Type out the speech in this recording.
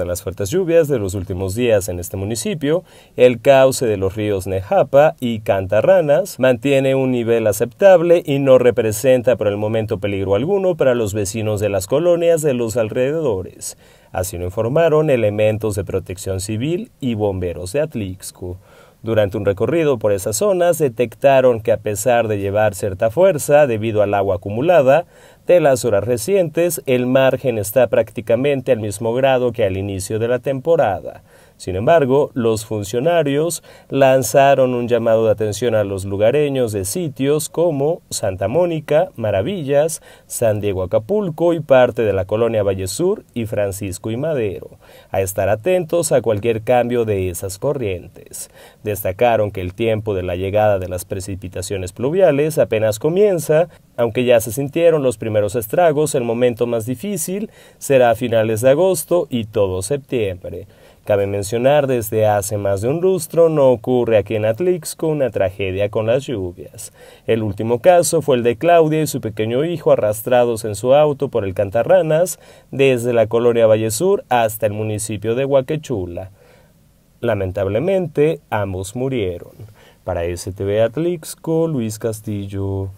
de las fuertes lluvias de los últimos días en este municipio, el cauce de los ríos Nejapa y Cantarranas mantiene un nivel aceptable y no representa por el momento peligro alguno para los vecinos de las colonias de los alrededores. Así lo informaron elementos de protección civil y bomberos de Atlixco. Durante un recorrido por esas zonas detectaron que a pesar de llevar cierta fuerza debido al agua acumulada, de las horas recientes el margen está prácticamente al mismo grado que al inicio de la temporada. Sin embargo, los funcionarios lanzaron un llamado de atención a los lugareños de sitios como Santa Mónica, Maravillas, San Diego Acapulco y parte de la colonia Valle Sur y Francisco y Madero, a estar atentos a cualquier cambio de esas corrientes. Destacaron que el tiempo de la llegada de las precipitaciones pluviales apenas comienza, aunque ya se sintieron los primeros estragos, el momento más difícil será a finales de agosto y todo septiembre. Cabe mencionar, desde hace más de un lustro no ocurre aquí en Atlixco una tragedia con las lluvias. El último caso fue el de Claudia y su pequeño hijo arrastrados en su auto por el Cantarranas desde la colonia Valle Sur hasta el municipio de Huaquechula. Lamentablemente, ambos murieron. Para STV Atlixco, Luis Castillo.